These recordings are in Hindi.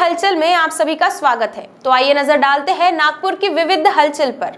हलचल में आप सभी का स्वागत है तो आइए नजर डालते हैं नागपुर की विविध हलचल पर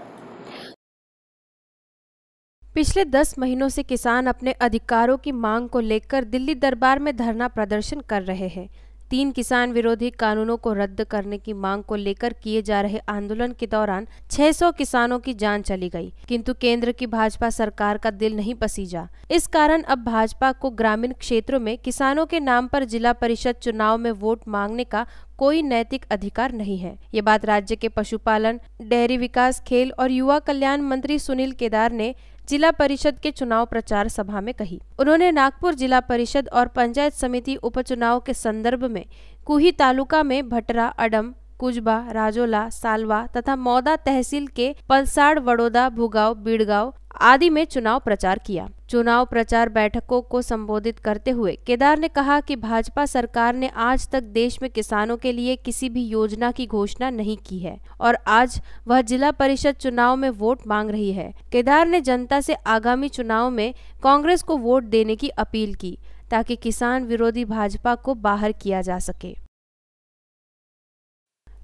पिछले दस महीनों से किसान अपने अधिकारों की मांग को लेकर दिल्ली दरबार में धरना प्रदर्शन कर रहे हैं तीन किसान विरोधी कानूनों को रद्द करने की मांग को लेकर किए जा रहे आंदोलन के दौरान 600 किसानों की जान चली गई किंतु केंद्र की भाजपा सरकार का दिल नहीं पसीजा इस कारण अब भाजपा को ग्रामीण क्षेत्रों में किसानों के नाम पर जिला परिषद चुनाव में वोट मांगने का कोई नैतिक अधिकार नहीं है ये बात राज्य के पशुपालन डेयरी विकास खेल और युवा कल्याण मंत्री सुनील केदार ने जिला परिषद के चुनाव प्रचार सभा में कही उन्होंने नागपुर जिला परिषद और पंचायत समिति उपचुनाव के संदर्भ में कुही तालुका में भटरा अडम कुजबा राजोला सालवा तथा मौदा तहसील के पलसाड़ वडोदा भुगाव बीड़गांव आदि में चुनाव प्रचार किया चुनाव प्रचार बैठकों को संबोधित करते हुए केदार ने कहा कि भाजपा सरकार ने आज तक देश में किसानों के लिए किसी भी योजना की घोषणा नहीं की है और आज वह जिला परिषद चुनाव में वोट मांग रही है केदार ने जनता से आगामी चुनाव में कांग्रेस को वोट देने की अपील की ताकि किसान विरोधी भाजपा को बाहर किया जा सके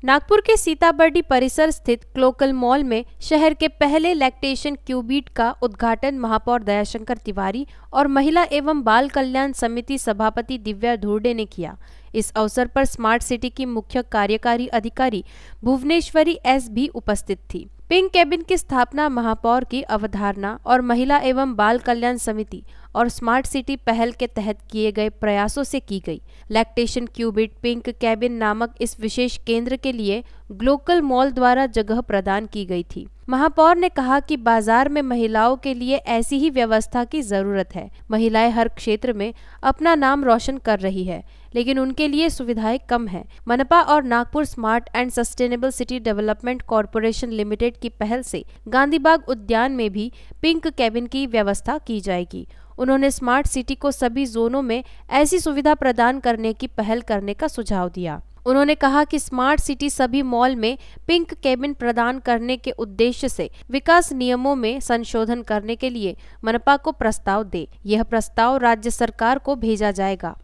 नागपुर के सीताबर्डी परिसर स्थित क्लोकल मॉल में शहर के पहले लैक्टेशन क्यूबीट का उद्घाटन महापौर दयाशंकर तिवारी और महिला एवं बाल कल्याण समिति सभापति दिव्या धुर्डे ने किया इस अवसर पर स्मार्ट सिटी की मुख्य कार्यकारी अधिकारी भुवनेश्वरी एस भी उपस्थित थी पिंक केबिन की स्थापना महापौर की अवधारणा और महिला एवं बाल कल्याण समिति और स्मार्ट सिटी पहल के तहत किए गए प्रयासों से की गई लैक्टेशन क्यूबिट पिंक कैबिन नामक इस विशेष केंद्र के लिए ग्लोकल मॉल द्वारा जगह प्रदान की गई थी महापौर ने कहा कि बाजार में महिलाओं के लिए ऐसी ही व्यवस्था की जरूरत है महिलाएं हर क्षेत्र में अपना नाम रोशन कर रही है लेकिन उनके लिए सुविधाएं कम है मनपा और Nagpur smart and sustainable city development corporation limited की पहल से गांधीबाग उद्यान में भी पिंक कैबिन की व्यवस्था की जाएगी उन्होंने स्मार्ट सिटी को सभी जोनों में ऐसी सुविधा प्रदान करने की पहल करने का सुझाव दिया उन्होंने कहा कि स्मार्ट सिटी सभी मॉल में पिंक केबिन प्रदान करने के उद्देश्य से विकास नियमों में संशोधन करने के लिए मनपा को प्रस्ताव दे यह प्रस्ताव राज्य सरकार को भेजा जाएगा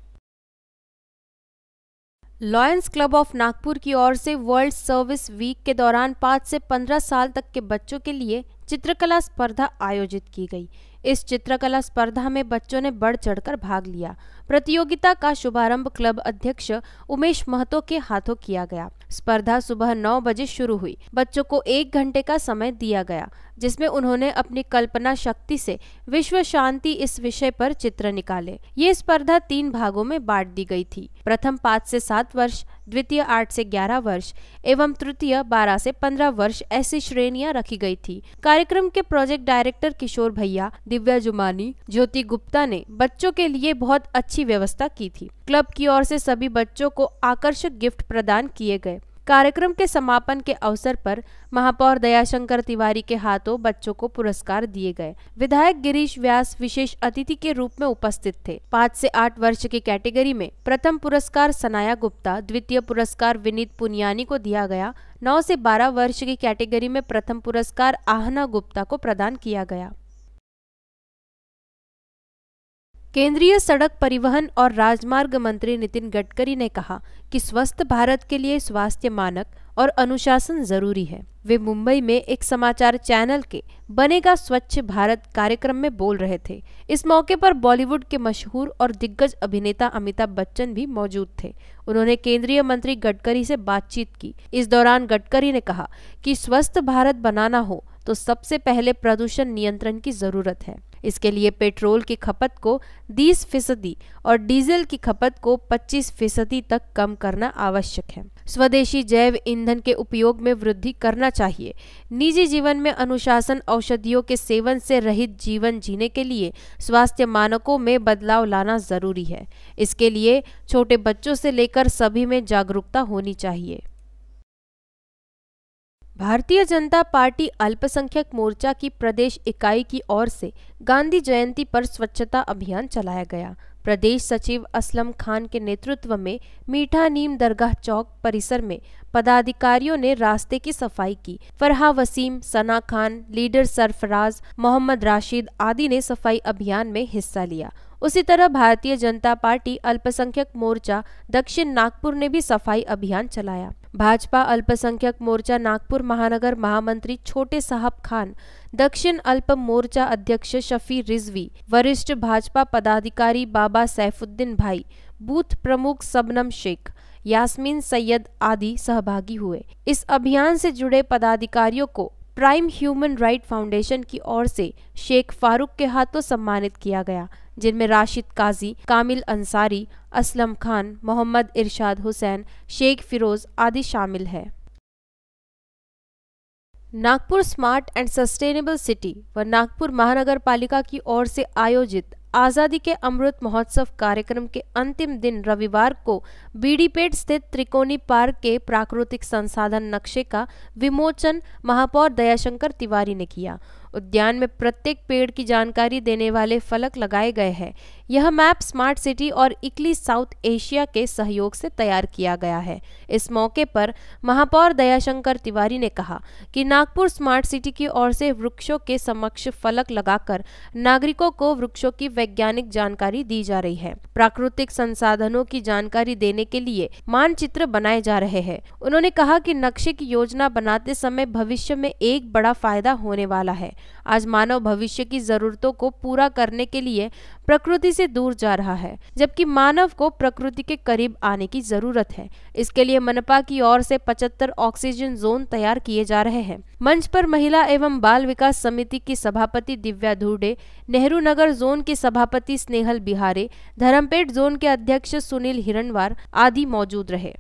लॉयंस क्लब ऑफ नागपुर की ओर से वर्ल्ड सर्विस वीक के दौरान पाँच से पंद्रह साल तक के बच्चों के लिए चित्रकला स्पर्धा आयोजित की गई इस चित्रकला स्पर्धा में बच्चों ने बढ़ चढ़कर भाग लिया प्रतियोगिता का शुभारंभ क्लब अध्यक्ष उमेश महतो के हाथों किया गया स्पर्धा सुबह नौ बजे शुरू हुई बच्चों को एक घंटे का समय दिया गया जिसमें उन्होंने अपनी कल्पना शक्ति से विश्व शांति इस विषय पर चित्र निकाले ये स्पर्धा तीन भागों में बांट दी गई थी प्रथम पाँच से सात वर्ष द्वितीय आठ से ग्यारह वर्ष एवं तृतीय बारह से पंद्रह वर्ष ऐसी श्रेणियां रखी गई थी कार्यक्रम के प्रोजेक्ट डायरेक्टर किशोर भैया दिव्या जुमानी ज्योति गुप्ता ने बच्चों के लिए बहुत अच्छी अच्छी व्यवस्था की थी क्लब की ओर से सभी बच्चों को आकर्षक गिफ्ट प्रदान किए गए कार्यक्रम के समापन के अवसर पर महापौर दयाशंकर तिवारी के हाथों बच्चों को पुरस्कार दिए गए विधायक गिरीश व्यास विशेष अतिथि के रूप में उपस्थित थे पाँच से आठ वर्ष की कैटेगरी में प्रथम पुरस्कार सनाया गुप्ता द्वितीय पुरस्कार विनीत पुनियानी को दिया गया नौ से बारह वर्ष की कैटेगरी में प्रथम पुरस्कार आहना गुप्ता को प्रदान किया गया केंद्रीय सड़क परिवहन और राजमार्ग मंत्री नितिन गडकरी ने कहा कि स्वस्थ भारत के लिए स्वास्थ्य मानक और अनुशासन जरूरी है वे मुंबई में एक समाचार चैनल के बनेगा स्वच्छ भारत कार्यक्रम में बोल रहे थे इस मौके पर बॉलीवुड के मशहूर और दिग्गज अभिनेता अमिताभ बच्चन भी मौजूद थे उन्होंने केंद्रीय मंत्री गडकरी से बातचीत की इस दौरान गडकरी ने कहा कि स्वस्थ भारत बनाना हो तो सबसे पहले प्रदूषण नियंत्रण की जरूरत है इसके लिए पेट्रोल की खपत को 20 फीसदी और डीजल की खपत को 25 फीसदी तक कम करना आवश्यक है स्वदेशी जैव ईंधन के उपयोग में वृद्धि करना चाहिए निजी जीवन में अनुशासन औषधियों के सेवन से रहित जीवन जीने के लिए स्वास्थ्य मानकों में बदलाव लाना जरूरी है इसके लिए छोटे बच्चों से लेकर सभी में जागरूकता होनी चाहिए भारतीय जनता पार्टी अल्पसंख्यक मोर्चा की प्रदेश इकाई की ओर से गांधी जयंती पर स्वच्छता अभियान चलाया गया प्रदेश सचिव असलम खान के नेतृत्व में मीठा नीम दरगाह चौक परिसर में पदाधिकारियों ने रास्ते की सफाई की फरहा वसीम सना खान लीडर सरफराज मोहम्मद राशिद आदि ने सफाई अभियान में हिस्सा लिया उसी तरह भारतीय जनता पार्टी अल्पसंख्यक मोर्चा दक्षिण नागपुर ने भी सफाई अभियान चलाया भाजपा अल्पसंख्यक मोर्चा नागपुर महानगर महामंत्री छोटे साहब खान दक्षिण अल्प मोर्चा अध्यक्ष शफी रिजवी वरिष्ठ भाजपा पदाधिकारी बाबा सैफुद्दीन भाई बूथ प्रमुख सबनम शेख यास्मीन सैयद आदि सहभागी हुए इस अभियान से जुड़े पदाधिकारियों को प्राइम ह्यूमन राइट फाउंडेशन की ओर से शेख फारूक के हाथों सम्मानित किया गया जिनमें राशिद काजी कामिल अंसारी असलम खान मोहम्मद इरशाद हुसैन शेख फिरोज आदि शामिल है Nagpur smart and sustainable city व नागपुर महानगर पालिका की ओर से आयोजित आज़ादी के अमृत महोत्सव कार्यक्रम के अंतिम दिन रविवार को बीडीपेट स्थित त्रिकोणी पार्क के प्राकृतिक संसाधन नक्शे का विमोचन महापौर दयाशंकर तिवारी ने किया उद्यान में प्रत्येक पेड़ की जानकारी देने वाले फलक लगाए गए हैं यह मैप स्मार्ट सिटी और इकली साउथ एशिया के सहयोग से तैयार किया गया है इस मौके पर महापौर दयाशंकर तिवारी ने कहा कि नागपुर स्मार्ट सिटी की ओर से वृक्षों के समक्ष फलक लगाकर नागरिकों को वृक्षों की वैज्ञानिक जानकारी दी जा रही है प्राकृतिक संसाधनों की जानकारी देने के लिए मानचित्र बनाए जा रहे हैं उन्होंने कहा की नक्शे की योजना बनाते समय भविष्य में एक बड़ा फायदा होने वाला है आज मानव भविष्य की जरूरतों को पूरा करने के लिए प्रकृति से दूर जा रहा है जबकि मानव को प्रकृति के करीब आने की जरूरत है इसके लिए मनपा की ओर से 75 ऑक्सीजन जोन तैयार किए जा रहे हैं मंच पर महिला एवं बाल विकास समिति की सभापति दिव्या धूडे नेहरू नगर जोन के सभापति स्नेहल बिहारे धर्मपेट जोन के अध्यक्ष सुनील हिरणवार आदि मौजूद रहे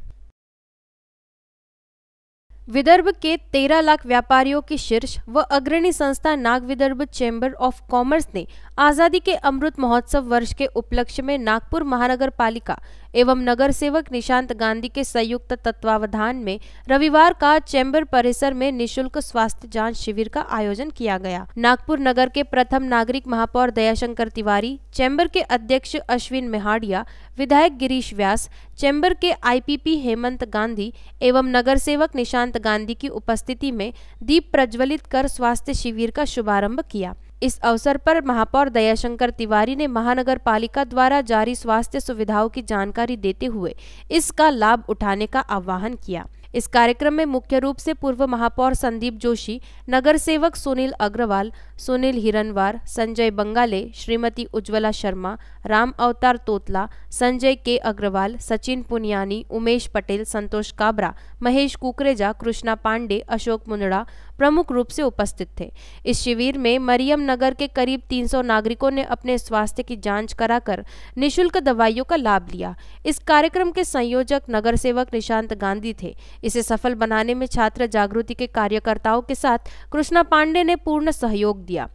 विदर्भ के 13 लाख व्यापारियों की शीर्ष व अग्रणी संस्था Nag Vidarbha chamber of commerce ने आज़ादी के अमृत महोत्सव वर्ष के उपलक्ष्य में नागपुर महानगर पालिका एवं नगर सेवक निशांत गांधी के संयुक्त तत्वावधान में रविवार का चैम्बर परिसर में निशुल्क स्वास्थ्य जांच शिविर का आयोजन किया गया नागपुर नगर के प्रथम नागरिक महापौर दयाशंकर तिवारी चैम्बर के अध्यक्ष अश्विन मेहाड़िया विधायक गिरीश व्यास चैम्बर के आईपीपी हेमंत गांधी एवं नगर सेवक निशांत गांधी की उपस्थिति में दीप प्रज्वलित कर स्वास्थ्य शिविर का शुभारंभ किया इस अवसर पर महापौर दयाशंकर तिवारी ने महानगर पालिका द्वारा जारी स्वास्थ्य सुविधाओं की जानकारी देते हुए इसका लाभ उठाने का आह्वान किया इस कार्यक्रम में मुख्य रूप से पूर्व महापौर संदीप जोशी नगर सेवक सुनील अग्रवाल सुनील हिरनवार संजय बंगाले श्रीमती उज्ज्वला शर्मा राम अवतार तोतला संजय के अग्रवाल सचिन पुनियानी उमेश पटेल संतोष काबरा महेश कुकरेजा कृष्णा पांडे अशोक मुंदड़ा प्रमुख रूप से उपस्थित थे इस शिविर में मरियम नगर के करीब 300 नागरिकों ने अपने स्वास्थ्य की जांच कराकर निशुल्क दवाइयों का लाभ लिया इस कार्यक्रम के संयोजक नगर सेवक निशांत गांधी थे इसे सफल बनाने में छात्र जागृति के कार्यकर्ताओं के साथ कृष्णा पांडे ने पूर्ण सहयोग दिया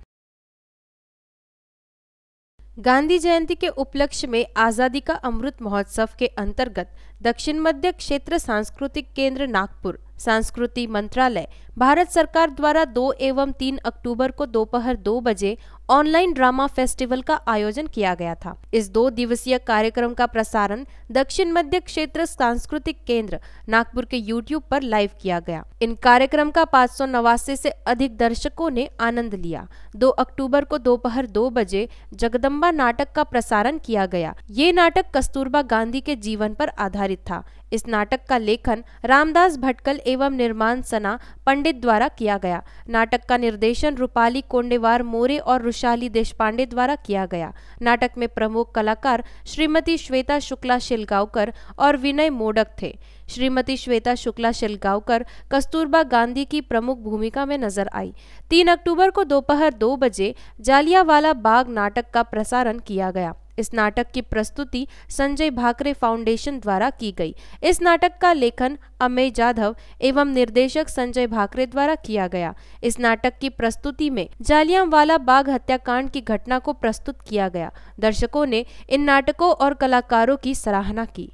गांधी जयंती के उपलक्ष्य में आज़ादी का अमृत महोत्सव के अंतर्गत दक्षिण मध्य क्षेत्र सांस्कृतिक केंद्र नागपुर संस्कृति मंत्रालय भारत सरकार द्वारा 2 एवं 3 अक्टूबर को दोपहर 2 दो बजे ऑनलाइन ड्रामा फेस्टिवल का आयोजन किया गया था इस दो दिवसीय कार्यक्रम का प्रसारण दक्षिण मध्य क्षेत्र सांस्कृतिक केंद्र नागपुर के यूट्यूब पर लाइव किया गया इन कार्यक्रम का पाँच सौ नवासी से अधिक दर्शकों ने आनंद लिया 2 अक्टूबर को दोपहर दो बजे जगदम्बा नाटक का प्रसारण किया गया ये नाटक कस्तूरबा गांधी के जीवन पर आधारित आधारित था इस नाटक का लेखन रामदास भटकल एवं निर्माण सना पंडित द्वारा किया गया नाटक का निर्देशन रूपाली कोंडेवार मोरे और रुशाली देशपांडे द्वारा किया गया नाटक में प्रमुख कलाकार श्रीमती श्वेता शुक्ला शिलगांवकर और विनय मोडक थे श्रीमती श्वेता शुक्ला शिलगांवकर कस्तूरबा गांधी की प्रमुख भूमिका में नजर आई तीन अक्टूबर को दोपहर दो बजे जालियावाला बाग नाटक का प्रसारण किया गया इस नाटक की प्रस्तुति संजय भाकरे फाउंडेशन द्वारा की गई इस नाटक का लेखन अमय जाधव एवं निर्देशक संजय भाकरे द्वारा किया गया इस नाटक की प्रस्तुति में जालियांवाला बाग हत्याकांड की घटना को प्रस्तुत किया गया दर्शकों ने इन नाटकों और कलाकारों की सराहना की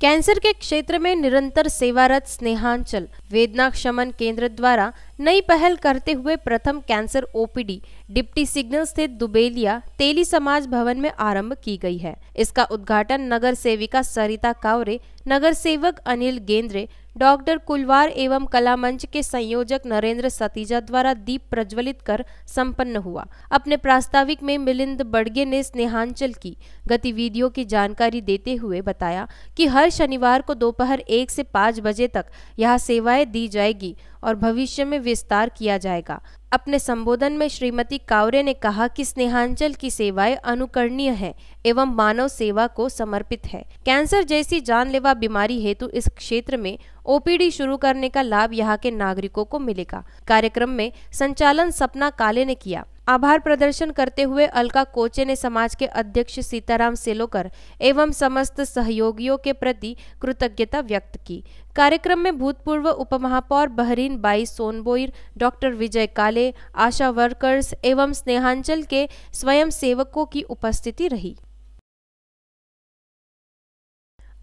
कैंसर के क्षेत्र में निरंतर सेवारत स्नेहांचल वेदना शमन केंद्र द्वारा नई पहल करते हुए प्रथम कैंसर ओपीडी डिप्टी सिग्नल स्थित दुबेलिया तेली समाज भवन में आरंभ की गई है इसका उद्घाटन नगर सेविका सरिता कावरे नगर सेवक अनिल गेंद्रे डॉक्टर कुलवार एवं कला मंच के संयोजक नरेंद्र सतीजा द्वारा दीप प्रज्वलित कर संपन्न हुआ अपने प्रास्ताविक में मिलिंद बड़गे ने स्नेहांचल की गतिविधियों की जानकारी देते हुए बताया कि हर शनिवार को दोपहर एक से पाँच बजे तक यह सेवाएं दी जाएगी और भविष्य में विस्तार किया जाएगा अपने संबोधन में श्रीमती कावरे ने कहा कि स्नेहांचल की सेवाएं अनुकरणीय है एवं मानव सेवा को समर्पित है कैंसर जैसी जानलेवा बीमारी हेतु इस क्षेत्र में ओपीडी शुरू करने का लाभ यहाँ के नागरिकों को मिलेगा कार्यक्रम में संचालन सपना काले ने किया आभार प्रदर्शन करते हुए अलका कोचे ने समाज के अध्यक्ष सीताराम सेलोकर एवं समस्त सहयोगियों के प्रति कृतज्ञता व्यक्त की कार्यक्रम में भूतपूर्व उपमहापौर बहरीन बाई सोनबोईर डॉक्टर विजय काले आशा वर्कर्स एवं स्नेहांचल के स्वयंसेवकों की उपस्थिति रही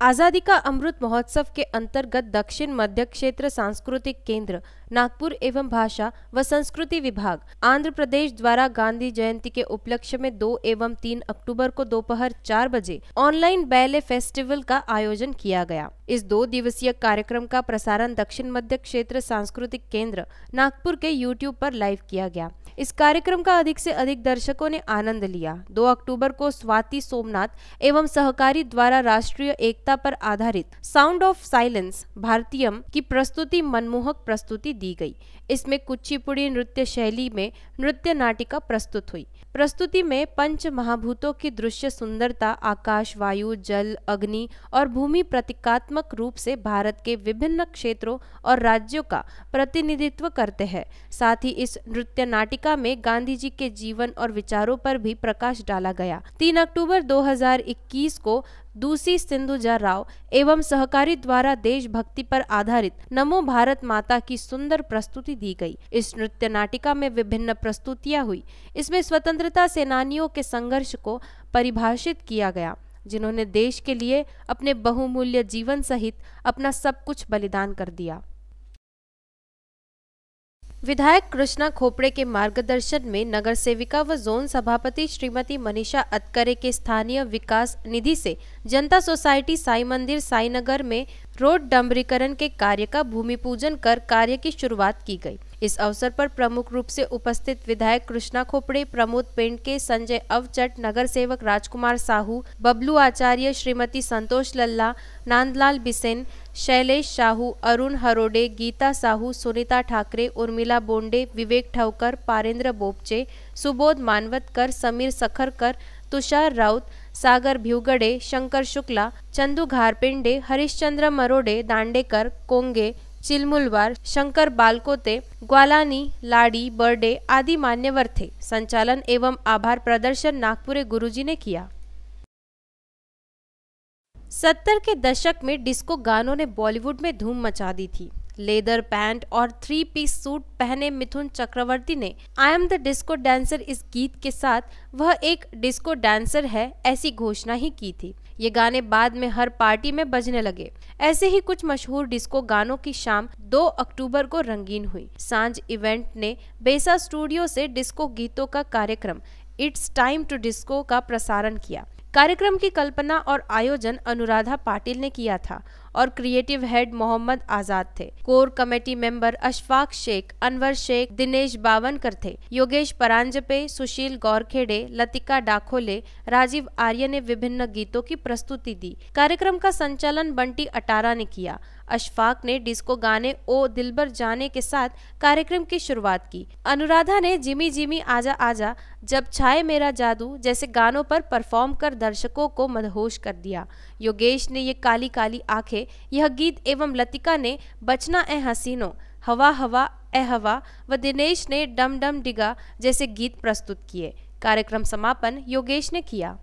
आज़ादी का अमृत महोत्सव के अंतर्गत दक्षिण मध्य क्षेत्र सांस्कृतिक केंद्र नागपुर एवं भाषा व संस्कृति विभाग आंध्र प्रदेश द्वारा गांधी जयंती के उपलक्ष्य में दो एवं तीन अक्टूबर को दोपहर चार बजे ऑनलाइन बैले फेस्टिवल का आयोजन किया गया इस दो दिवसीय कार्यक्रम का प्रसारण दक्षिण मध्य क्षेत्र सांस्कृतिक केंद्र नागपुर के यूट्यूब पर लाइव किया गया इस कार्यक्रम का अधिक से अधिक दर्शकों ने आनंद लिया 2 अक्टूबर को स्वाति सोमनाथ एवं सहकारी द्वारा राष्ट्रीय एकता पर आधारित साउंड ऑफ साइलेंस भारतीयम की प्रस्तुति मनमोहक प्रस्तुति दी गई इसमें कुचिपुड़ी नृत्य शैली में नृत्य नाटिका प्रस्तुत हुई प्रस्तुति में पंच महाभूतों की दृश्य सुंदरता आकाश वायु जल अग्नि और भूमि प्रतीकात्मक रूप से भारत के विभिन्न क्षेत्रों और राज्यों का प्रतिनिधित्व करते हैं साथ ही इस नृत्य नाटिका पुस्तिका में गांधी जी के जीवन और विचारों पर भी प्रकाश डाला गया 3 अक्टूबर 2021 को दूसरी सिंधुजा राव एवं सहकारी द्वारा देशभक्ति पर आधारित नमो भारत माता की सुंदर प्रस्तुति दी गई इस नृत्य नाटिका में विभिन्न प्रस्तुतियां हुई इसमें स्वतंत्रता सेनानियों के संघर्ष को परिभाषित किया गया जिन्होंने देश के लिए अपने बहुमूल्य जीवन सहित अपना सब कुछ बलिदान कर दिया विधायक कृष्णा खोपड़े के मार्गदर्शन में नगर सेविका व जोन सभापति श्रीमती मनीषा अतकरे के स्थानीय विकास निधि से जनता सोसाइटी साई मंदिर साई नगर में रोड डम्बरीकरण के कार्य का भूमि पूजन कर कार्य की शुरुआत की गई इस अवसर पर प्रमुख रूप से उपस्थित विधायक कृष्णा खोपड़े प्रमोद के संजय अवचट नगर सेवक राजकुमार साहू बबलू आचार्य श्रीमती संतोष लल्ला नांदलाल बिसेन शैलेश साहू अरुण हरोडे गीता साहू सुनीता ठाकरे उर्मिला बोंडे विवेक ठवकर पारेंद्र बोपचे सुबोध मानवतकर समीर सखरकर तुषार राउत सागर भ्यूगड़े शंकर शुक्ला चंदू घारपिंडे हरिश्चंद्र मरोडे दांडेकर कोंगे चिलमुलवार शंकर बालकोते ग्वालानी लाडी बर्डे आदि मान्यवर थे संचालन एवं आभार प्रदर्शन नागपुरे गुरुजी ने किया सत्तर के दशक में डिस्को गानों ने बॉलीवुड में धूम मचा दी थी लेदर पैंट और थ्री पीस सूट पहने मिथुन चक्रवर्ती ने I am the disco dancer इस गीत के साथ वह एक डिस्को डांसर है ऐसी घोषणा ही की थी ये गाने बाद में हर पार्टी में बजने लगे ऐसे ही कुछ मशहूर डिस्को गानों की शाम 2 अक्टूबर को रंगीन हुई सांझ इवेंट ने बेसा स्टूडियो से डिस्को गीतों का कार्यक्रम इट्स टाइम टू डिस्को का प्रसारण किया कार्यक्रम की कल्पना और आयोजन अनुराधा पाटिल ने किया था और क्रिएटिव हेड मोहम्मद आजाद थे core committee member Ashfaq Shaikh Anwar Shaikh Dinesh Bawankar थे योगेश परांजपे सुशील गौरखेड़े लतिका डाखोले राजीव आर्य ने विभिन्न गीतों की प्रस्तुति दी कार्यक्रम का संचालन बंटी अटारा ने किया अशफाक ने डिस्को गाने ओ दिलबर जाने के साथ कार्यक्रम की शुरुआत की अनुराधा ने जिमी जिमी आजा आजा जब छाए मेरा जादू जैसे गानों पर परफॉर्म कर दर्शकों को मदहोश कर दिया योगेश ने ये काली काली आंखें यह गीत एवं लतिका ने बचना ए हसीनों हवा हवा ए हवा व दिनेश ने डम डम डिगा जैसे गीत प्रस्तुत किए कार्यक्रम समापन योगेश ने किया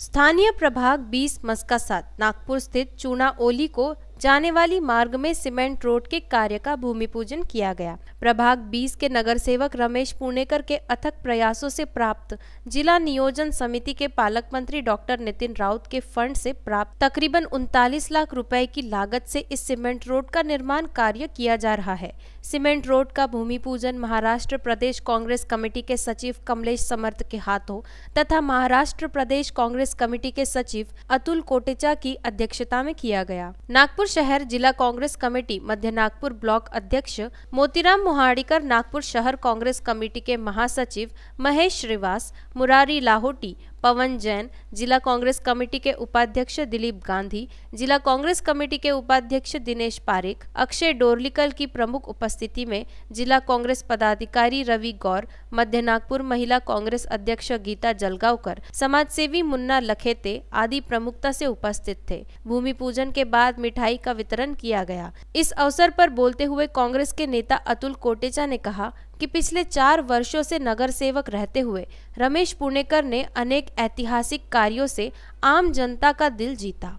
स्थानीय प्रभाग 20 मस्का साथ नागपुर स्थित चूना ओली को जाने वाली मार्ग में सीमेंट रोड के कार्य का भूमि पूजन किया गया प्रभाग 20 के नगर सेवक रमेश पुणेकर के अथक प्रयासों से प्राप्त जिला नियोजन समिति के पालक मंत्री डॉक्टर नितिन राउत के फंड से प्राप्त तकरीबन उनतालीस लाख रुपए की लागत से इस सीमेंट रोड का निर्माण कार्य किया जा रहा है सीमेंट रोड का भूमि पूजन महाराष्ट्र प्रदेश कांग्रेस कमेटी के सचिव कमलेश समर्थ के हाथों तथा महाराष्ट्र प्रदेश कांग्रेस कमेटी के सचिव अतुल कोटेचा की अध्यक्षता में किया गया नागपुर नागपुर शहर जिला कांग्रेस कमेटी मध्य नागपुर ब्लॉक अध्यक्ष मोतीराम मोहाड़ीकर नागपुर शहर कांग्रेस कमेटी के महासचिव महेश श्रीवास मुरारी लाहोटी पवन जैन जिला कांग्रेस कमेटी के उपाध्यक्ष दिलीप गांधी जिला कांग्रेस कमेटी के उपाध्यक्ष दिनेश पारिक अक्षय डोरलिकल की प्रमुख उपस्थिति में जिला कांग्रेस पदाधिकारी रवि गौर मध्य नागपुर महिला कांग्रेस अध्यक्ष गीता जलगांवकर सेवी मुन्ना लखेते आदि प्रमुखता से उपस्थित थे भूमि पूजन के बाद मिठाई का वितरण किया गया इस अवसर पर बोलते हुए कांग्रेस के नेता अतुल कोटेचा ने कहा कि पिछले चार वर्षों से नगर सेवक रहते हुए रमेश पुणेकर ने अनेक ऐतिहासिक कार्यों से आम जनता का दिल जीता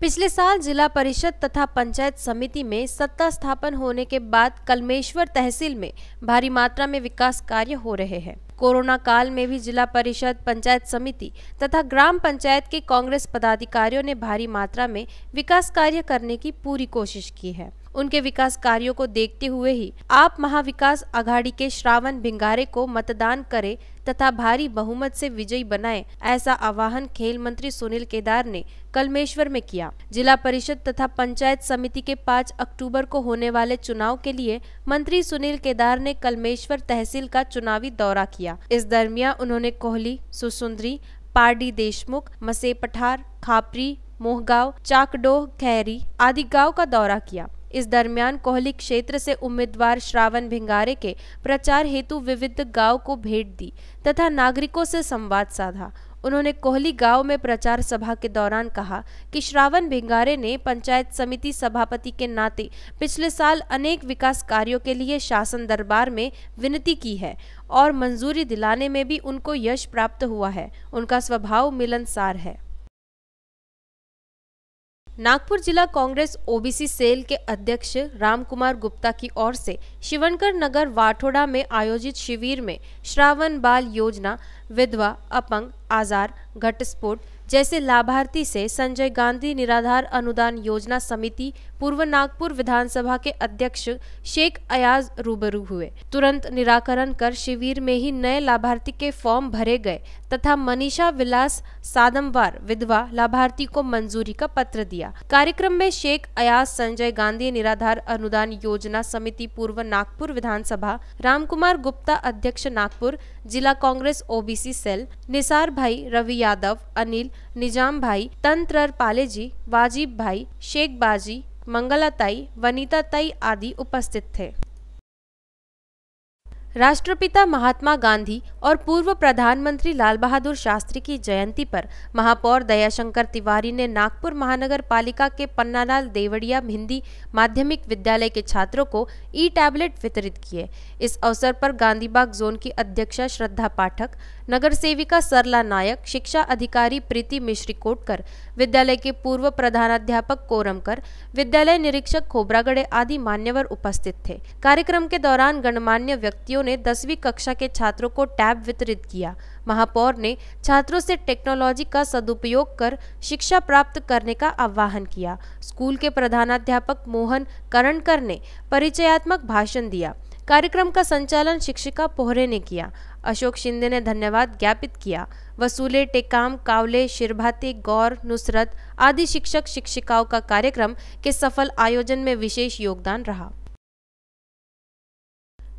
पिछले साल जिला परिषद तथा पंचायत समिति में सत्ता स्थापन होने के बाद कलमेश्वर तहसील में भारी मात्रा में विकास कार्य हो रहे हैं कोरोना काल में भी जिला परिषद पंचायत समिति तथा ग्राम पंचायत के कांग्रेस पदाधिकारियों ने भारी मात्रा में विकास कार्य करने की पूरी कोशिश की है उनके विकास कार्यों को देखते हुए ही आप महाविकास आघाड़ी के श्रावण भिंगारे को मतदान करें तथा भारी बहुमत से विजयी बनाएं ऐसा आह्वान खेल मंत्री सुनील केदार ने कलमेश्वर में किया जिला परिषद तथा पंचायत समिति के 5 अक्टूबर को होने वाले चुनाव के लिए मंत्री सुनील केदार ने कलमेश्वर तहसील का चुनावी दौरा किया इस दरमियान उन्होंने कोहली सुसुंदरी पार्डी देशमुख मसे पठार खापरी मोहगांव चाकडोह खैरी आदि गांव का दौरा किया इस दरमियान कोहली क्षेत्र से उम्मीदवार श्रावण भिंगारे के प्रचार हेतु विविध गांव को भेंट दी तथा नागरिकों से संवाद साधा उन्होंने कोहली गांव में प्रचार सभा के दौरान कहा कि श्रावण भिंगारे ने पंचायत समिति सभापति के नाते पिछले साल अनेक विकास कार्यों के लिए शासन दरबार में विनती की है और मंजूरी दिलाने में भी उनको यश प्राप्त हुआ है उनका स्वभाव मिलनसार है नागपुर जिला कांग्रेस ओबीसी सेल के अध्यक्ष रामकुमार गुप्ता की ओर से शिवनकर नगर वाठोड़ा में आयोजित शिविर में श्रावण बाल योजना विधवा अपंग आजार घटस्फोट जैसे लाभार्थी से संजय गांधी निराधार अनुदान योजना समिति पूर्व नागपुर विधानसभा के अध्यक्ष शेख अयाज रूबरू हुए तुरंत निराकरण कर शिविर में ही नए लाभार्थी के फॉर्म भरे गए तथा मनीषा विलास सादमवार विधवा लाभार्थी को मंजूरी का पत्र दिया कार्यक्रम में शेख अयाज संजय गांधी निराधार अनुदान योजना समिति पूर्व नागपुर विधानसभा रामकुमार गुप्ता अध्यक्ष नागपुर जिला कांग्रेस ओबीसी सेल निसार भाई रवि यादव अनिल निजाम भाई तंत्र पालेजी वाजिब भाई शेख बाजी मंगलाताई वनीताताई आदि उपस्थित थे राष्ट्रपिता महात्मा गांधी और पूर्व प्रधानमंत्री लाल बहादुर शास्त्री की जयंती पर महापौर दयाशंकर तिवारी ने नागपुर महानगर पालिका के पन्नालाल देवड़िया हिंदी माध्यमिक विद्यालय के छात्रों को ई टैबलेट वितरित किए इस अवसर पर गांधीबाग जोन की अध्यक्षा श्रद्धा पाठक नगर सेविका सरला नायक शिक्षा अधिकारी प्रीति मिश्री कोटकर विद्यालय के पूर्व प्रधानाध्यापक कोरमकर विद्यालय निरीक्षक खोबरागढ़े आदि मान्यवर उपस्थित थे कार्यक्रम के दौरान गणमान्य व्यक्तियों अधिकारियों ने दसवीं कक्षा के छात्रों को टैब वितरित किया महापौर ने छात्रों से टेक्नोलॉजी का सदुपयोग कर शिक्षा प्राप्त करने का आह्वान किया स्कूल के प्रधानाध्यापक मोहन करणकर ने परिचयात्मक भाषण दिया कार्यक्रम का संचालन शिक्षिका पोहरे ने किया अशोक शिंदे ने धन्यवाद ज्ञापित किया वसूले टेकाम कावले शिरभाते गौर नुसरत आदि शिक्षक शिक्षिकाओं का कार्यक्रम के सफल आयोजन में विशेष योगदान रहा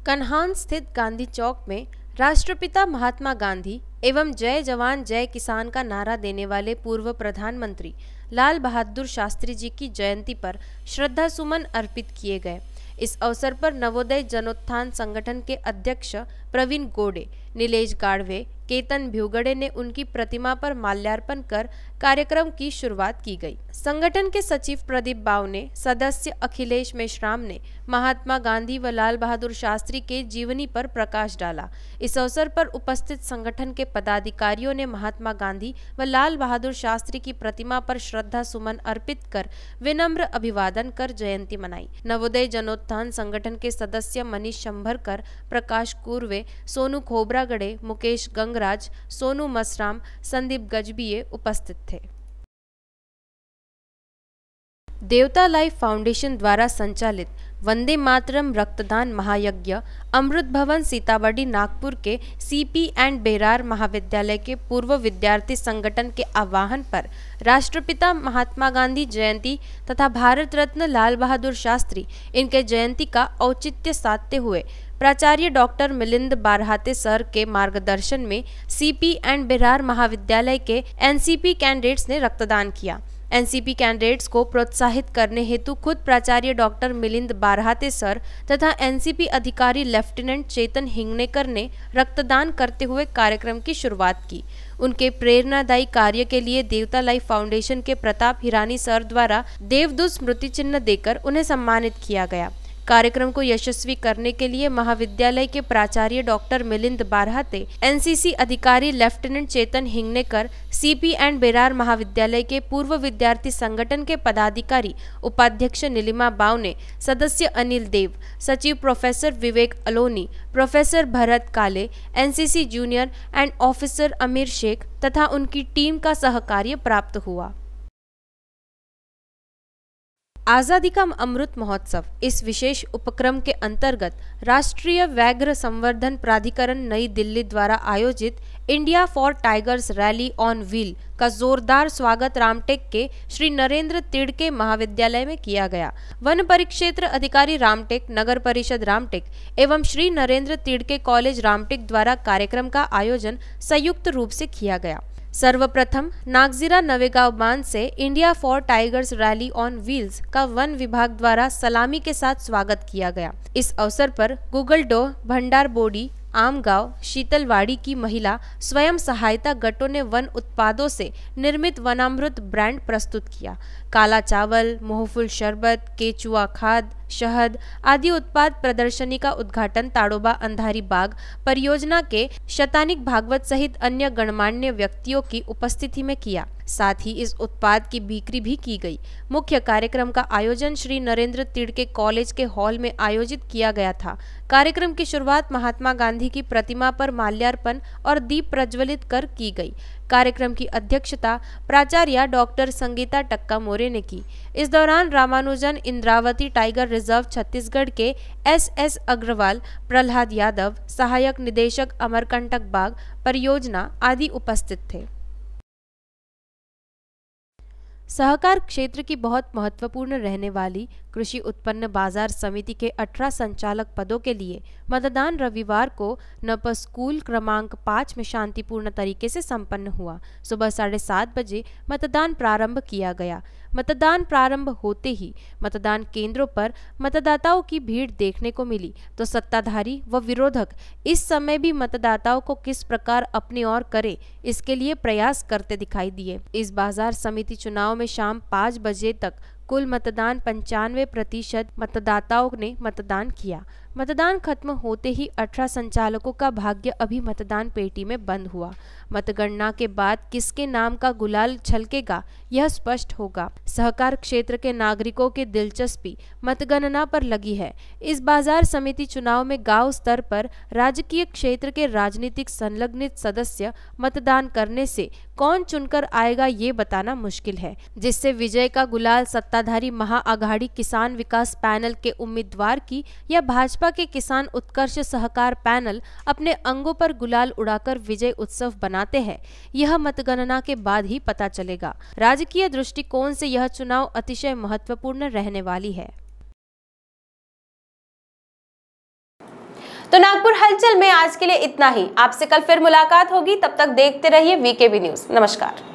कन्हान स्थित गांधी चौक में राष्ट्रपिता महात्मा गांधी एवं जय जवान जय किसान का नारा देने वाले पूर्व प्रधानमंत्री लाल बहादुर शास्त्री जी की जयंती पर श्रद्धा सुमन अर्पित किए गए इस अवसर पर नवोदय जनोत्थान संगठन के अध्यक्ष प्रवीण गोडे नीलेश गाढ़वे केतन भ्यूगड़े ने उनकी प्रतिमा पर माल्यार्पण कर कार्यक्रम की शुरुआत की गई संगठन के सचिव प्रदीप बाव ने सदस्य अखिलेश मेश्राम ने महात्मा गांधी व लाल बहादुर शास्त्री के जीवनी पर प्रकाश डाला इस अवसर पर उपस्थित संगठन के पदाधिकारियों ने महात्मा गांधी व लाल बहादुर शास्त्री की प्रतिमा पर श्रद्धा सुमन अर्पित कर विनम्र अभिवादन कर जयंती मनाई नवोदय जनोत्थान संगठन के सदस्य मनीष शंभरकर प्रकाश पूर्वे सोनू खोबरा पिथौरागढ़े मुकेश गंगराज सोनू मसराम संदीप गजबिये उपस्थित थे देवता लाइफ फाउंडेशन द्वारा संचालित वंदे मातरम रक्तदान महायज्ञ अमृत भवन सीतामढ़ी नागपुर के सीपी एंड बेरार महाविद्यालय के पूर्व विद्यार्थी संगठन के आह्वान पर राष्ट्रपिता महात्मा गांधी जयंती तथा भारत रत्न लाल बहादुर शास्त्री इनके जयंती का औचित्य साधते हुए प्राचार्य डॉक्टर मिलिंद बारहाते सर के मार्गदर्शन में सीपी एंड बिहार महाविद्यालय के एनसीपी कैंडिडेट्स ने रक्तदान किया एनसीपी कैंडिडेट्स को प्रोत्साहित करने हेतु खुद प्राचार्य डॉक्टर मिलिंद बारहाते सर तथा एनसीपी अधिकारी लेफ्टिनेंट चेतन हिंगनेकर ने रक्तदान करते हुए कार्यक्रम की शुरुआत की उनके प्रेरणादायी कार्य के लिए देवता लाइफ फाउंडेशन के प्रताप हिरानी सर द्वारा देवदूत स्मृति चिन्ह देकर उन्हें सम्मानित किया गया कार्यक्रम को यशस्वी करने के लिए महाविद्यालय के प्राचार्य डॉक्टर मिलिंद बारहाते एनसीसी अधिकारी lieutenant Chetan Hingnekar CP and Berar महाविद्यालय के पूर्व विद्यार्थी संगठन के पदाधिकारी उपाध्यक्ष नीलिमा बाव ने सदस्य अनिल देव सचिव professor Vivek Aloni professor Bharat Kale NCC junior and officer अमीर शेख तथा उनकी टीम का सहकार्य प्राप्त हुआ आज़ादी का अमृत महोत्सव इस विशेष उपक्रम के अंतर्गत राष्ट्रीय व्याघ्र संवर्धन प्राधिकरण नई दिल्ली द्वारा आयोजित India for tigers rally on wheel का जोरदार स्वागत रामटेक के श्री नरेंद्र तिड़के महाविद्यालय में किया गया वन परिक्षेत्र अधिकारी रामटेक नगर परिषद रामटेक एवं श्री नरेंद्र तिड़के कॉलेज रामटेक द्वारा कार्यक्रम का आयोजन संयुक्त रूप से किया गया सर्वप्रथम नागजीरा नवेगांव बांध से India for tigers rally on wheels का वन विभाग द्वारा सलामी के साथ स्वागत किया गया इस अवसर पर गूगल डो भंडार बोडी आमगांव शीतलवाड़ी की महिला स्वयं सहायता गटों ने वन उत्पादों से निर्मित वनामृत ब्रांड प्रस्तुत किया काला चावल मोहफुल शरबत केचुआ खाद शहद आदि उत्पाद प्रदर्शनी का उद्घाटन ताड़ोबा अंधारी बाग परियोजना के शतानिक भागवत सहित अन्य गणमान्य व्यक्तियों की उपस्थिति में किया साथ ही इस उत्पाद की बिक्री भी की गई मुख्य कार्यक्रम का आयोजन श्री नरेंद्र तिड़के कॉलेज के हॉल में आयोजित किया गया था कार्यक्रम की शुरुआत महात्मा गांधी की प्रतिमा पर माल्यार्पण और दीप प्रज्वलित कर की गई कार्यक्रम की अध्यक्षता प्राचार्य डॉक्टर संगीता टक्का मोरे ने की इस दौरान रामानुजन इंद्रावती टाइगर रिजर्व छत्तीसगढ़ के एस एस अग्रवाल प्रहलाद यादव सहायक निदेशक अमरकंटक बाग परियोजना आदि उपस्थित थे सहकार क्षेत्र की बहुत महत्वपूर्ण रहने वाली कृषि उत्पन्न बाजार समिति के 18 संचालक पदों के लिए मतदान रविवार को स्कूल क्रमांक पाँच में शांतिपूर्ण तरीके से संपन्न हुआ सुबह साढ़े सात बजे मतदान प्रारंभ किया गया मतदान प्रारंभ होते ही मतदान केंद्रों पर मतदाताओं की भीड़ देखने को मिली तो सत्ताधारी व विरोधक इस समय भी मतदाताओं को किस प्रकार अपनी ओर करे इसके लिए प्रयास करते दिखाई दिए इस बाजार समिति चुनाव में शाम पाँच बजे तक कुल मतदान पंचानवे प्रतिशत मतदाताओं ने मतदान किया मतदान खत्म होते ही अठारह संचालकों का भाग्य अभी मतदान पेटी में बंद हुआ मतगणना के बाद किसके नाम का गुलाल छलकेगा यह स्पष्ट होगा सहकार क्षेत्र के नागरिकों की दिलचस्पी मतगणना पर लगी है इस बाजार समिति चुनाव में गांव स्तर पर राजकीय क्षेत्र के राजनीतिक संलग्नित सदस्य मतदान करने से कौन चुनकर आएगा ये बताना मुश्किल है जिससे विजय का गुलाल सत्ताधारी महाआघाड़ी किसान विकास पैनल के उम्मीदवार की या भाजपा भाजपा के किसान उत्कर्ष सहकार पैनल अपने अंगों पर गुलाल उड़ाकर विजय उत्सव बनाते हैं यह मतगणना के बाद ही पता चलेगा राजकीय दृष्टिकोण से यह चुनाव अतिशय महत्वपूर्ण रहने वाली है तो नागपुर हलचल में आज के लिए इतना ही आपसे कल फिर मुलाकात होगी तब तक देखते रहिए वीकेबी न्यूज नमस्कार